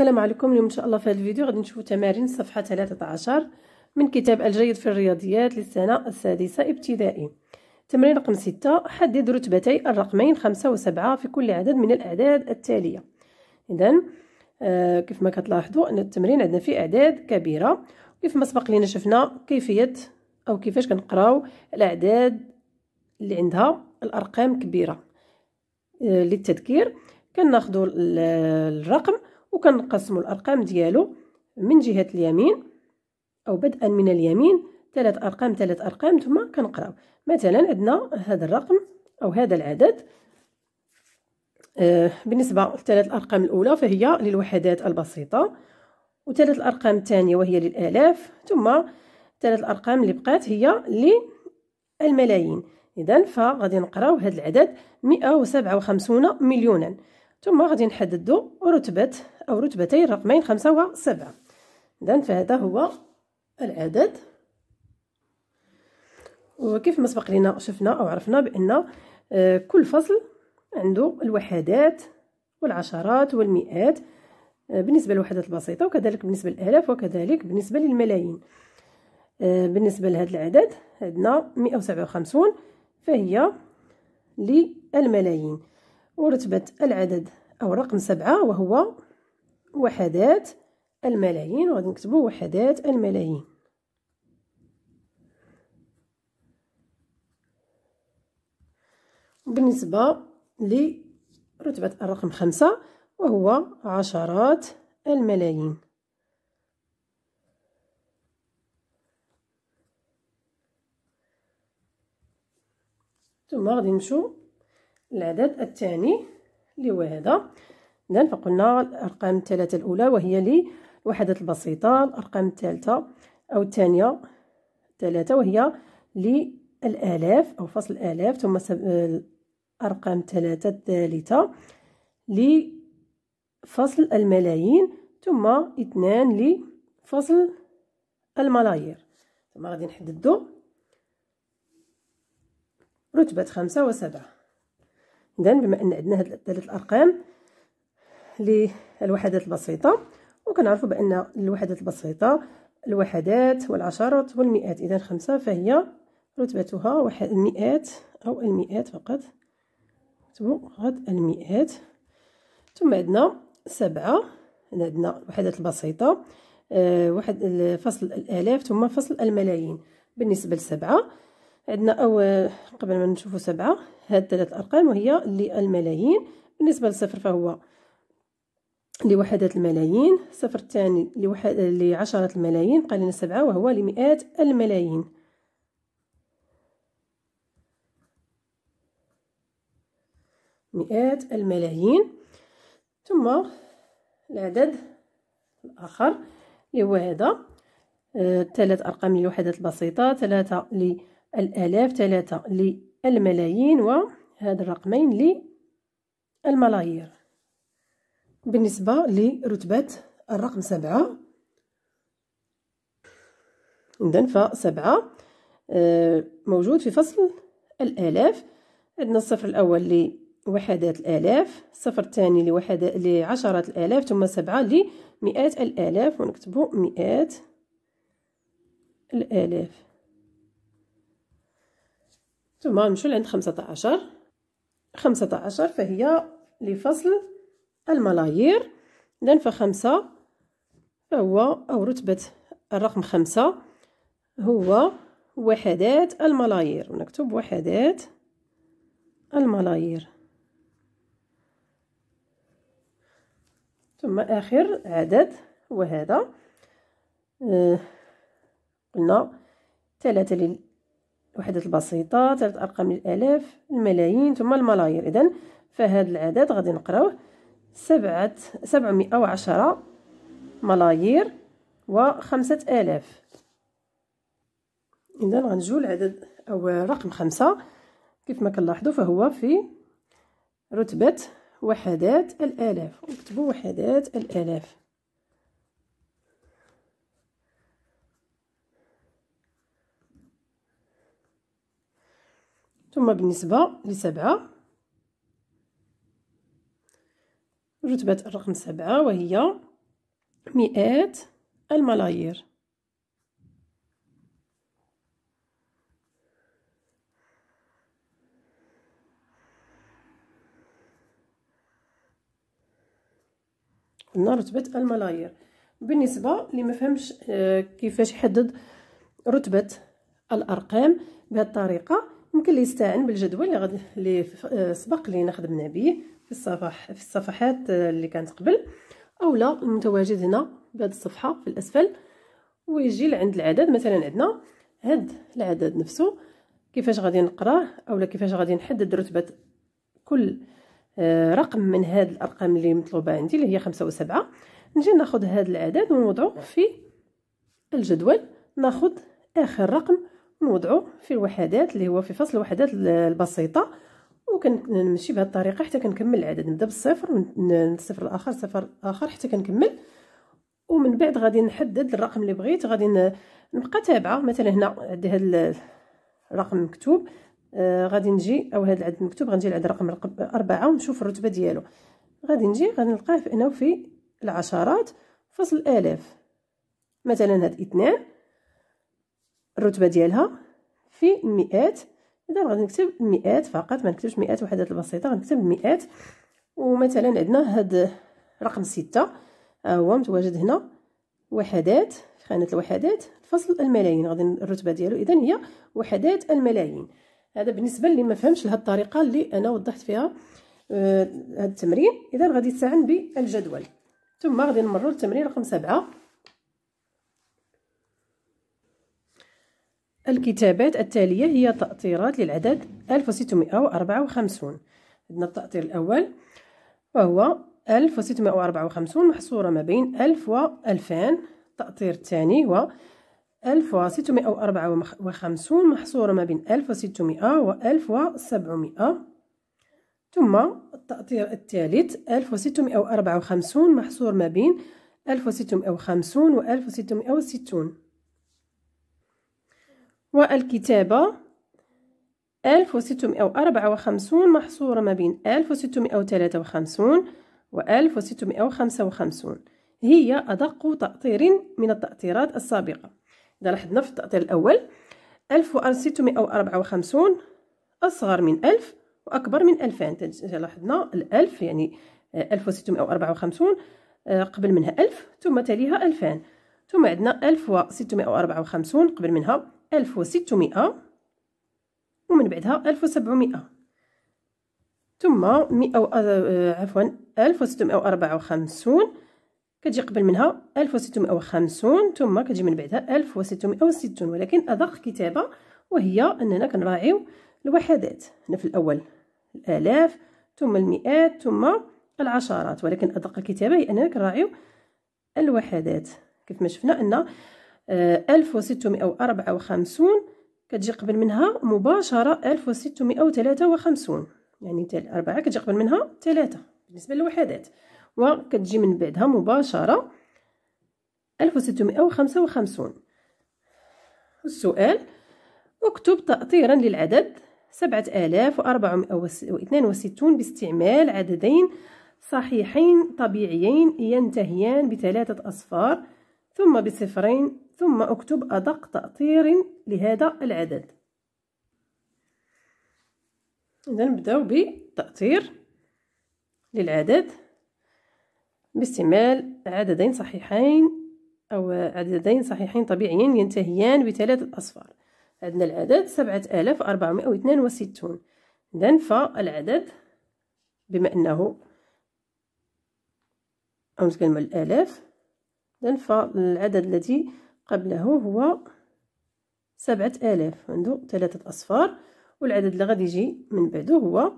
السلام عليكم اليوم ان شاء الله في هذا الفيديو غادي نشوفوا تمارين الصفحه 13 من كتاب الجيد في الرياضيات للسنه السادسه ابتدائي تمرين رقم 6 حدد رتبتي الرقمين 5 و7 في كل عدد من الاعداد التاليه اذا آه كيف ما كتلاحظوا ان التمرين عندنا فيه اعداد كبيره كيف ما سبق لينا شفنا كيفيه او كيفاش كنقراو الاعداد اللي عندها الارقام كبيره آه للتذكير كناخذوا الرقم وكنقسموا الارقام ديالو من جهه اليمين او بدءا من اليمين ثلاث ارقام ثلاث ارقام ثم كنقراو مثلا عندنا هذا الرقم او هذا العدد آه، بالنسبه لثلاث الارقام الاولى فهي للوحدات البسيطه وثلاث الارقام الثانيه وهي للالاف ثم ثلاث الارقام اللي بقات هي للملايين اذا فغادي نقراو هذا العدد 157 مليونا ثم غادي نحددو رتبة أو رتبتي الرقمين خمسة وسبعة اذا فهذا هو العدد وكيف ما سبق لنا شفنا أو عرفنا بأن آه، كل فصل عنده الوحدات والعشرات والمئات آه، بالنسبة للوحدات البسيطة وكذلك بالنسبة للآلاف وكذلك بالنسبة للملايين آه، بالنسبة لهذا العدد عندنا 157 فهي للملايين ورتبة العدد أو رقم سبعة وهو وحدات الملايين وغادي نكتبو وحدات الملايين بالنسبة لرتبة الرقم خمسة وهو عشرات الملايين ثم غادي نمشو العدد الثاني اللي هو هذا إذن فقلنا الأرقام الثلاثة الأولى وهي لي الوحدات البسيطة الأرقام الثالثة أو الثانية ثلاثة وهي للآلاف أو فصل الآلاف ثم الأرقام الثلاثة الثالثة لفصل الملايين ثم اثنان لفصل الملايير ثم غادي نحددو رتبة خمسة وسبعة اذا بما ان عندنا هاد ثلاث الارقام للوحدات البسيطه وكنعرفوا بان الوحدات البسيطه الوحدات والعشرات والمئات اذا خمسة فهي رتبتها واحد المئات او المئات فقط غد المئات ثم عندنا سبعة عندنا الوحدات البسيطة آه واحد فصل الآلاف ثم فصل الملايين بالنسبة لسبعة عندنا أو قبل ما نشوفوا سبعة هاد ثلاث أرقام وهي للملايين بالنسبة لصفر فهو لوحدات الملايين صفر الثاني لوحد... لعشرة الملايين قال لنا سبعة وهو لمئات الملايين مئات الملايين ثم العدد الآخر اللي هو هذا ثلاث آه، أرقام لوحدات البسيطة ثلاثة الآلاف ثلاثة للملايين وهذا الرقمين للملايير بالنسبة لرتبة الرقم سبعة إذن فسبعة آه، موجود في فصل الآلاف عندنا الصفر الأول لوحدات الآلاف الصفر الثاني لوحدات لعشرات الآلاف ثم سبعة لمئات الآلاف ونكتبو مئات الآلاف ثم نمشيو لعند 15 15 فهي لفصل الملايير اذا فخمسة فهو أو رتبة الرقم خمسة هو وحدات الملايير ونكتب وحدات الملايير ثم آخر عدد وهذا آه، قلنا ثلاثة الوحدات البسيطة ثلاث أرقام الآلاف الملايين ثم الملايير إذن فهذا العدد غادي نقراوه سبعة سبعمائة وعشرة ملايير وخمسة آلاف إذا غنجو العدد أو رقم خمسة كيف ما كنلاحظوا فهو في رتبة وحدات الآلاف نكتبوا وحدات الآلاف ثم بالنسبة لسبعة رتبة الرقم سبعة وهي مئات الملايير قلنا رتبة الملايير بالنسبة لمفهمش ما آه، كيفاش يحدد رتبة الأرقام بهذه الطريقة يمكن لي يستعن بالجدول اللي غادي اللي آه، سبق لينا خدمنا به في الصفح في الصفحات آه، اللي كانت قبل اولا المتواجد هنا بهاد الصفحه في الاسفل ويجي لعند العدد مثلا عندنا هاد العدد نفسه كيفاش غادي نقراه اولا كيفاش غادي نحدد رتبه كل آه، رقم من هاد الارقام اللي مطلوبه عندي اللي هي خمسة وسبعة نجي ناخد هاد العدد ونوضعه في الجدول ناخد اخر رقم نوضعو في الوحدات اللي هو في فصل الوحدات البسيطه وكنمشي بهذه الطريقه حتى كنكمل العدد نبدا بالصفر الصفر الاخر صفر اخر حتى كنكمل ومن بعد غادي نحدد الرقم اللي بغيت غادي نبقى تابعه مثلا هنا عندي هذا الرقم مكتوب آه غادي نجي او هذا العدد مكتوب غنجي لعند رقم أربعة ونشوف الرتبه ديالو غادي نجي غادي نلقاه في انه في العشرات فصل الالاف مثلا هاد اثنان الرتبه ديالها في المئات اذا غادي نكتب مئات فقط ما نكتبش مئات وحدات البسيطه غنكتب مئات ومثلا عندنا هاد رقم ستة آه، هو متواجد هنا وحدات في خانه الوحدات فصل الملايين غادي الرتبه ديالو اذا هي وحدات الملايين هذا بالنسبه اللي ما فهمش لهاد الطريقه اللي انا وضحت فيها آه، هاد التمرين اذا غادي تستعن بالجدول ثم غادي نمروا للتمرين رقم سبعة الكتابات التالية هي تأطيرات للعدد 1654 عندنا التأطير الأول وهو 1654 محصورة ما بين 1000 و 2000 التأطير الثاني هو 1654 محصورة ما بين 1600 و 1700 ثم التأطير الثالث 1654 محصور ما بين 1650 و 1660 والكتابة 1654 محصورة ما بين 1653 و 1655 هي أدق تأطير من التأطيرات السابقة إذا لاحظنا في التأطير الأول 1654 أصغر من 1000 وأكبر من 2000 لاحظنا الألف يعني 1654 آه، قبل منها 1000 ثم تليها 2000 ثم عندنا 1654 قبل منها ألف وستمائة ومن بعدها ألف وسبعمائة ثم مئة آه، عفوا ألف وستمائة وأربعة وخمسون كتجي قبل منها ألف وستمائة وخمسون ثم كتجي من بعدها ألف وستمائة وستون ولكن أدق كتابة وهي أننا كنراعيو الوحدات هنا في الأول الآلاف ثم المئات ثم العشرات ولكن أدق كتابة هي أننا كنراعيو الوحدات كيف ما شفنا أن 1654 كتجي قبل منها مباشرة 1653 يعني أربعة كتجي قبل منها ثلاثة بالنسبة للوحدات وكتجي من بعدها مباشرة 1655 السؤال اكتب تأطيرا للعدد 7462 باستعمال عددين صحيحين طبيعيين ينتهيان بثلاثة أصفار ثم بصفرين ثم أكتب أدق تأطير لهذا العدد إذا نبداو بتأطير للعدد باستعمال عددين صحيحين أو عددين صحيحين طبيعيين ينتهيان بثلاثة أصفار عندنا العدد سبعة آلاف أربعمائة واثنان وستون إذن فالعدد بما أنه أو نتكلم الآلاف إذن فالعدد الذي قبله هو سبعة آلاف عنده ثلاثة أصفار والعدد اللي غادي يجي من بعده هو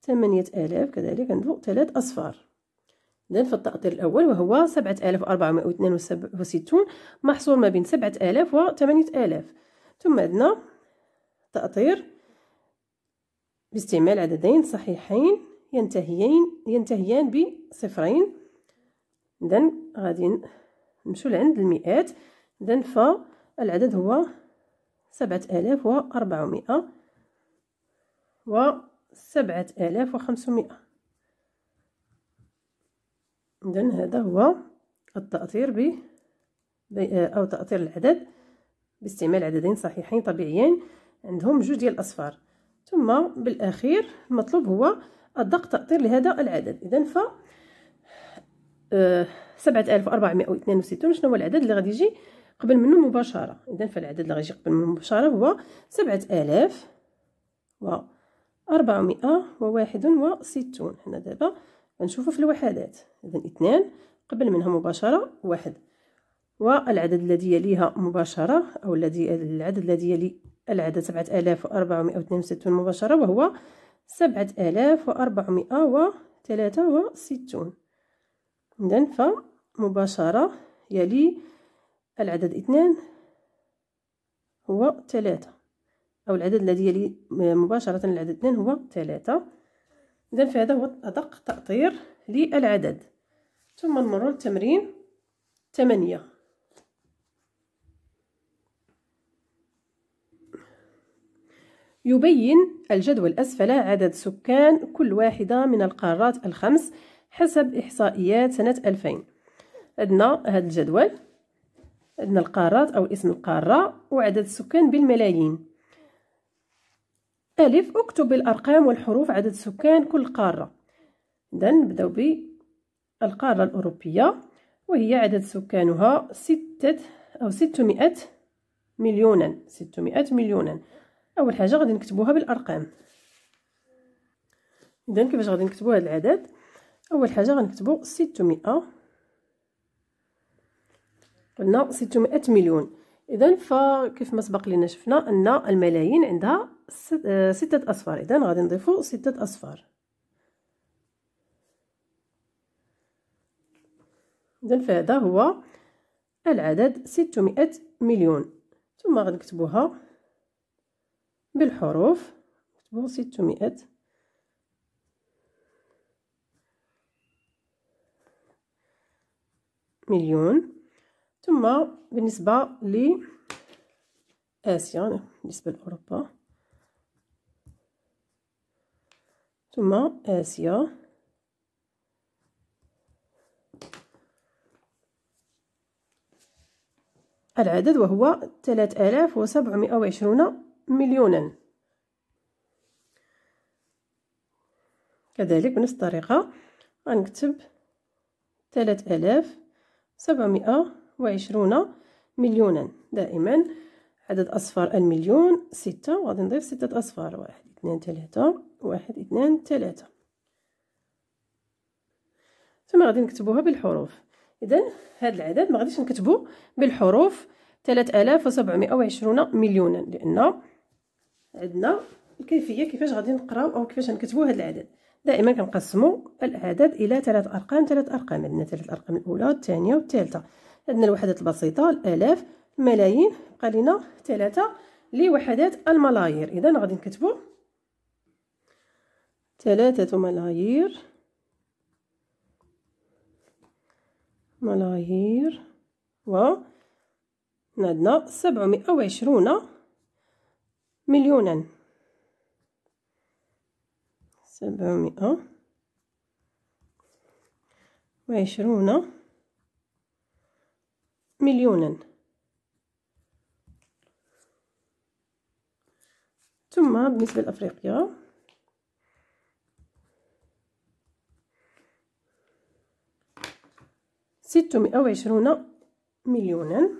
ثمانية آلاف كذلك عنده ثلاث أصفار إذن فالتأطير الأول وهو سبعة آلاف وأربعمائة واثنين وستون محصور ما بين سبعة آلاف وثمانية آلاف ثم عندنا تأطير باستعمال عددين صحيحين ينتهيين ينتهيان بصفرين إذن غادي نمشيو لعند المئات إذا فالعدد هو سبعة آلاف وأربعمائة وسبعة آلاف وخمسمائة إذا هذا هو التأطير ب أو تأطير العدد باستعمال عددين صحيحين طبيعيين عندهم جوج ديال الأصفار ثم بالأخير المطلوب هو الدق تأطير لهذا العدد إذا آه، ف سبعة ألف وأربعمائة وستون شنو هو العدد اللي غادي يجي قبل منه مباشرة إذا فالعدد اللي غيجي قبل منه مباشرة هو سبعة آلاف و أربعمائة وواحد وستون حنا دابا غنشوفو في الوحدات إذا اثنان قبل منها مباشرة واحد والعدد الذي يليها مباشرة أو الذي العدد الذي يلي العدد سبعة آلاف وأربعمائة وستون مباشرة وهو سبعة آلاف وأربعمائة وثلاثة وستون إذا فمباشرة يلي العدد اثنان هو ثلاثة أو العدد الذي يلي مباشرة العدد اثنان هو ثلاثة إذا فهذا هو أدق تأطير للعدد ثم نمر التمرين ثمانية يبين الجدول أسفل عدد سكان كل واحدة من القارات الخمس حسب إحصائيات سنة 2000 عندنا هذا الجدول عندنا القارات أو اسم القارة وعدد السكان بالملايين ألف اكتب بالأرقام والحروف عدد سكان كل قارة إذا نبداو بالقارة الأوروبية وهي عدد سكانها ستة أو 600 مليونا 600 مليونا أول حاجة غادي نكتبوها بالأرقام إذا كيفاش غادي نكتبو هذا العدد أول حاجة غنكتبو 600 قلنا 600 مليون اذا فكيف ما سبق لنا شفنا ان الملايين عندها آه، ستة اصفار اذا غادي نضيفوا ستة اصفار اذا فهذا هو العدد 600 مليون ثم غادي نكتبوها بالحروف نكتبوا 600 مليون ثم بالنسبة لآسيا بالنسبة لأوروبا ثم آسيا العدد وهو 3720 مليونا كذلك بنفس الطريقة غنكتب 3720 وعشرون مليونا دائما عدد أصفار المليون ستة وغادي نضيف ستة أصفار واحد اثنان ثلاثة واحد اثنان ثلاثة ثم غادي نكتبوها بالحروف إذا هذا العدد ما غاديش نكتبو بالحروف ثلاثة آلاف وسبعمائة وعشرون مليونا لأن عندنا الكيفية كيفاش غادي نقراو أو كيفاش غنكتبو هذا العدد دائما كنقسمو الأعداد إلى ثلاث أرقام ثلاث أرقام عندنا ثلاث أرقام الأولى والثانية والثالثة عندنا الوحدات البسيطه الالاف ملايين بقى لينا ثلاثه لوحدات الملايير اذا غادي نكتبوا ثلاثه ملايير ملايير و عندنا سبعمائة وعشرون مليونا سبعمائة وعشرون مليونا ثم بالنسبة لأفريقيا ستمائة وعشرون مليونا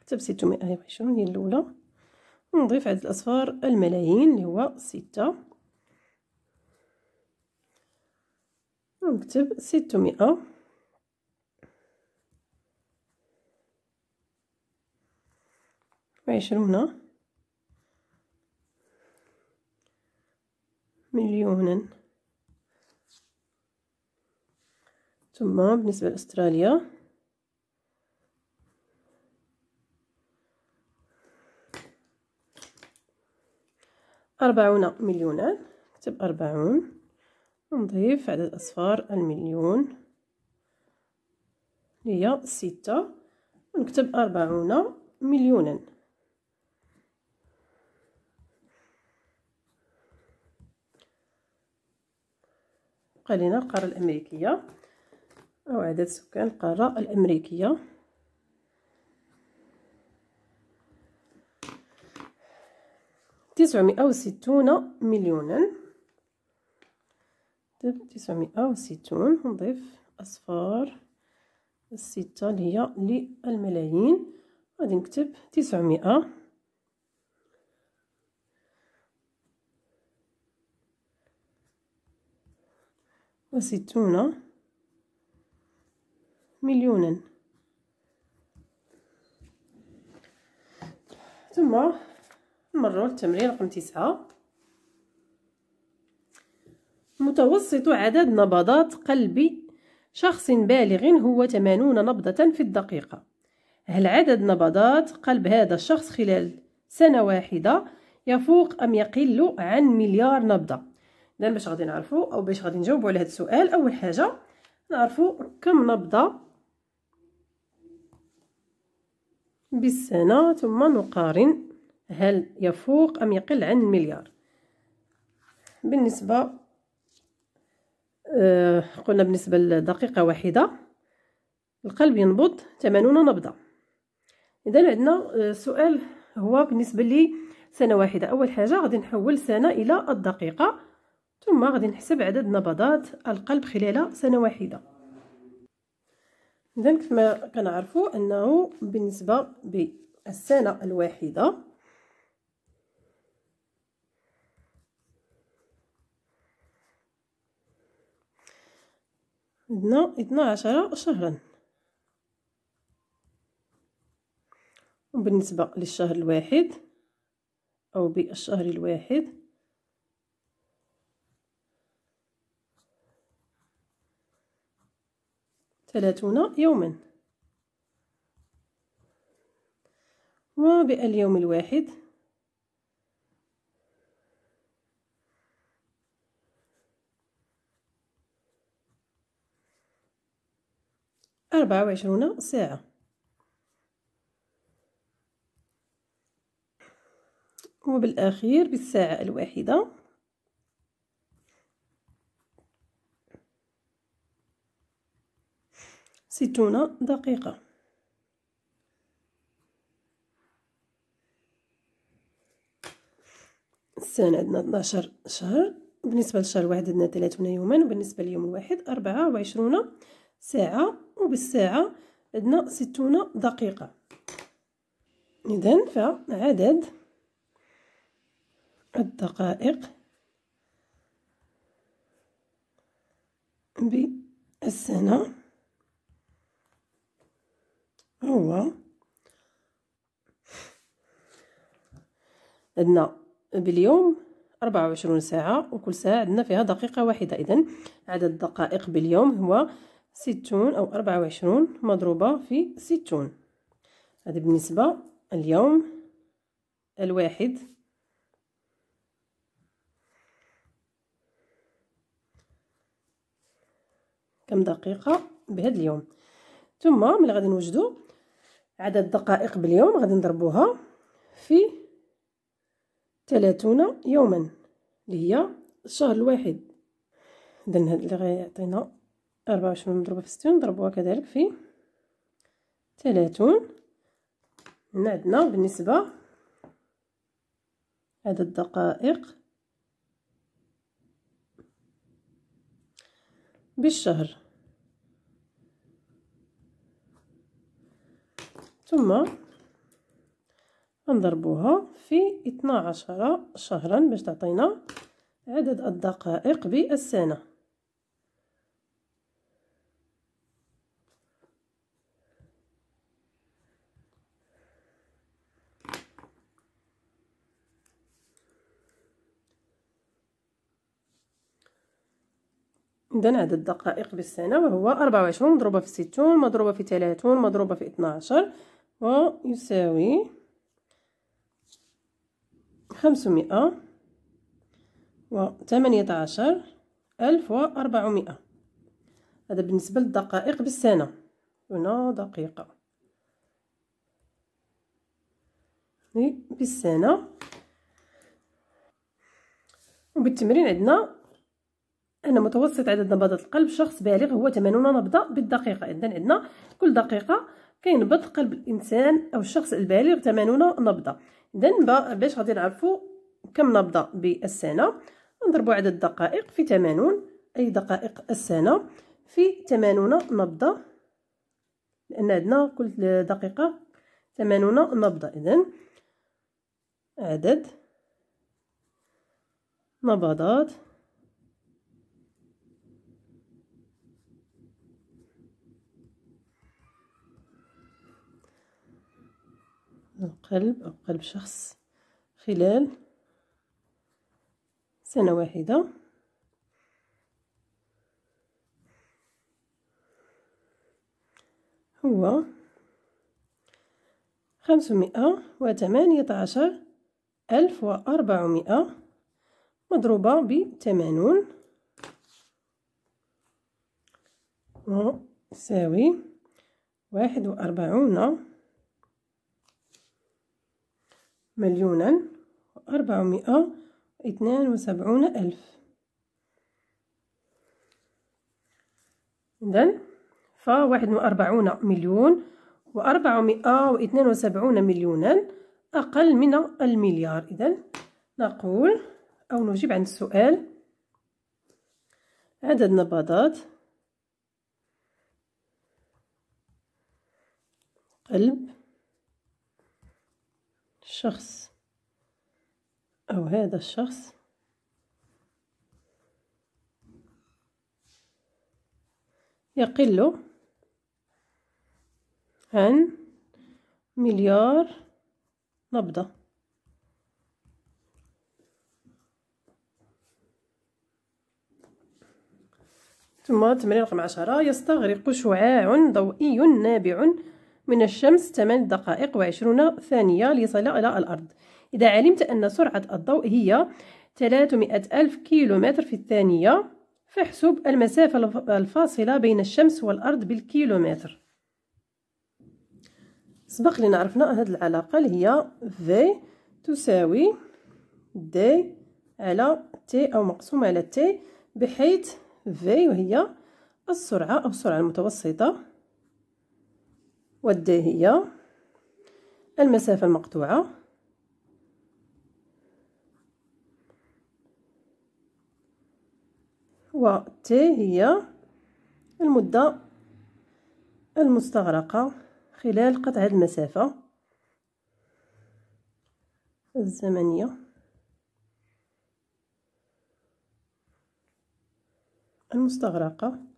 كتب ستمائة وعشرون هي الأولى نضيف عدد الأصفار الملايين اللي هو ستة نكتب ستمائة وعشرون مليونا ثم بالنسبة لأستراليا أربعون مليونا نكتب أربعون نضيف عدد أصفار المليون هي ستة ونكتب أربعون مليونا بقى لينا القارة الأمريكية أو عدد سكان القارة الأمريكية تسعمائة وستون مليونا طيب، تسعمائة وستون نضيف أصفار الستة اللي هي للملايين غادي نكتب تسعمائة وستون مليونا ثم نمروا للتمرين رقم تسعة متوسط عدد نبضات قلب شخص بالغ هو 80 نبضة في الدقيقة هل عدد نبضات قلب هذا الشخص خلال سنة واحدة يفوق أم يقل عن مليار نبضة اذا باش غادي نعرفوا او باش غادي نجاوبوا على هذا السؤال اول حاجه نعرفوا كم نبضه بالسنه ثم نقارن هل يفوق ام يقل عن المليار بالنسبه آه قلنا بالنسبه لدقيقه واحده القلب ينبض 80 نبضه اذا عندنا آه، سؤال هو بالنسبه لي سنه واحده اول حاجه غادي نحول سنه الى الدقيقه ثم غادي نحسب عدد نبضات القلب خلال سنة واحدة إذن كما كنعرفوا أنه بالنسبة بالسنة الواحدة عندنا اثنا شهرا وبالنسبة للشهر الواحد أو بالشهر الواحد ثلاثون يوما وباليوم الواحد أربعة وعشرون ساعة وبالأخير بالساعة الواحدة ستون دقيقة السنة عندنا 12 شهر بالنسبة للشهر الواحد عندنا 30 يوما وبالنسبة لليوم الواحد 24 ساعة وبالساعة عندنا 60 دقيقة إذا فعدد الدقائق بالسنة هو عندنا باليوم 24 ساعة وكل ساعة عندنا فيها دقيقة واحدة إذن عدد الدقائق باليوم هو 60 أو 24 مضروبة في 60 هذا بالنسبة اليوم الواحد كم دقيقة بهذا اليوم ثم ملي غادي نوجدو عدد دقائق باليوم غادي نضربوها في 30 يوما اللي هي الشهر الواحد درنا اللي غيعطينا 24 مضروبه في 60 نضربوها كذلك في 30 هنا عندنا بالنسبه عدد دقائق بالشهر ثم نضربوها في 12 شهرا باش تعطينا عدد الدقائق بالسنة إذن عدد الدقائق بالسنة وهو وعشرون مضروبة في ستون مضروبة في تلاتون مضروبة في عشر ويساوي خمسمائة وثمانية عشر ألف وأربعمائة هذا بالنسبة للدقائق بالسنة هنا دقيقة بالسنة وبالتمرين عندنا أن متوسط عدد نبضات القلب شخص بالغ هو 80 نبضة بالدقيقة إذن عندنا كل دقيقة كاين نبض قلب الانسان او الشخص البالغ 80 نبضه اذا باش غادي نعرفوا كم نبضه بالسنه نضربوا عدد الدقائق في 80 اي دقائق السنه في 80 نبضه لان عندنا كل دقيقه 80 نبضه اذا عدد نبضات القلب أو قلب شخص خلال سنة واحدة هو خمسمائة وثمانية عشر ألف وأربعمائة مضروبة بثمانون تساوي واحد وأربعون مليونا وأربعمائة اثنان وسبعون ألف إذن فواحد وأربعون مليون وأربعمائة واثنان وسبعون مليونا أقل من المليار إذن نقول أو نجيب عن السؤال عدد نبضات قلب شخص أو هذا الشخص يقل عن مليار نبضة ثم تمرين رقم عشرة يستغرق شعاع ضوئي نابع من الشمس 8 دقايق وعشرون ثانية ليصل إلى الأرض إذا علمت أن سرعة الضوء هي 300 ألف كيلومتر في الثانية فاحسب المسافة الفاصلة بين الشمس والأرض بالكيلومتر سبق لنا عرفنا هذه العلاقة اللي هي V تساوي D على T أو مقسوم على T بحيث V وهي السرعة أو السرعة المتوسطة والداهية المسافة المقطوعة وت هي المدة المستغرقة خلال قطع المسافة الزمنية المستغرقة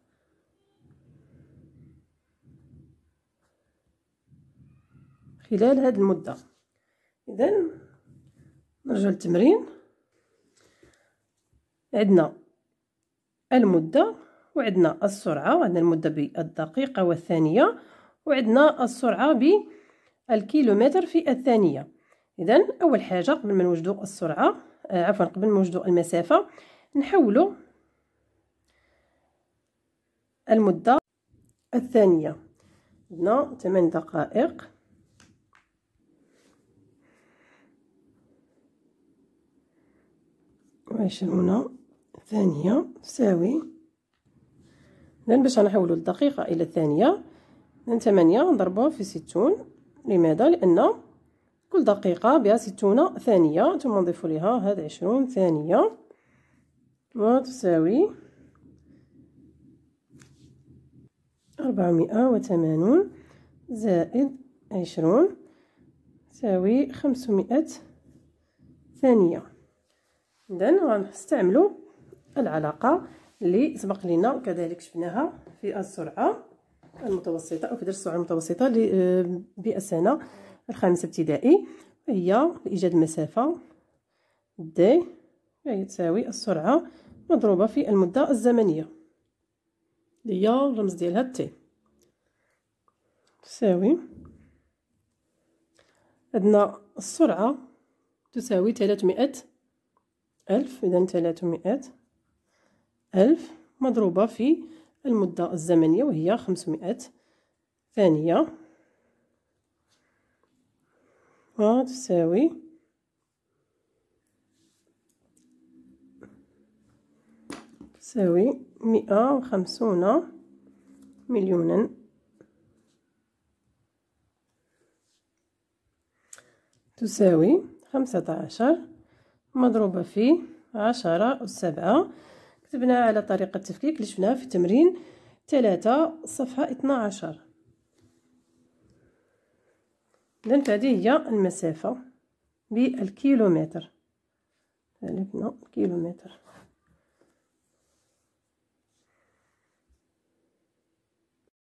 خلال هاد المدة إذا نرجع للتمرين عندنا المدة وعندنا السرعة عندنا المدة بالدقيقة والثانية وعندنا السرعة بالكيلومتر في الثانية إذا أول حاجة قبل ما نوجدو السرعة آه عفوا قبل ما نوجدو المسافة نحولو المدة الثانية عندنا 8 دقائق وعشرون ثانية تساوي إذن باش غنحولو الدقيقة إلى الثانية إذن ثمانية نضربوها في ستون لماذا لأن كل دقيقة بها ستون ثانية ثم نضيف لها هاد عشرون ثانية وتساوي أربعمائة وثمانون زائد عشرون تساوي خمسمائة ثانية اذا غنستعملوا العلاقه اللي سبق لنا كذلك شفناها في السرعه المتوسطه او في درس السرعه المتوسطه آه، بالسنه الخامسه ابتدائي هي ايجاد مسافه دي يعني هي تساوي السرعه مضروبه في المده الزمنيه اللي هي الرمز ديالها تي تساوي عندنا السرعه تساوي 300 ألف إذا ثلاثمائة ألف مضروبة في المدة الزمنية وهي خمسمائة ثانية وتساوي تساوي مئة وخمسون مليونا تساوي خمسة عشر مضروبة فيه عشرة وسبعة كتبناها على طريقة التفكيك اللي شفناها في تمرين ثلاثة صفحة اثنا عشر إذن هي المسافة بالكيلومتر كيلومتر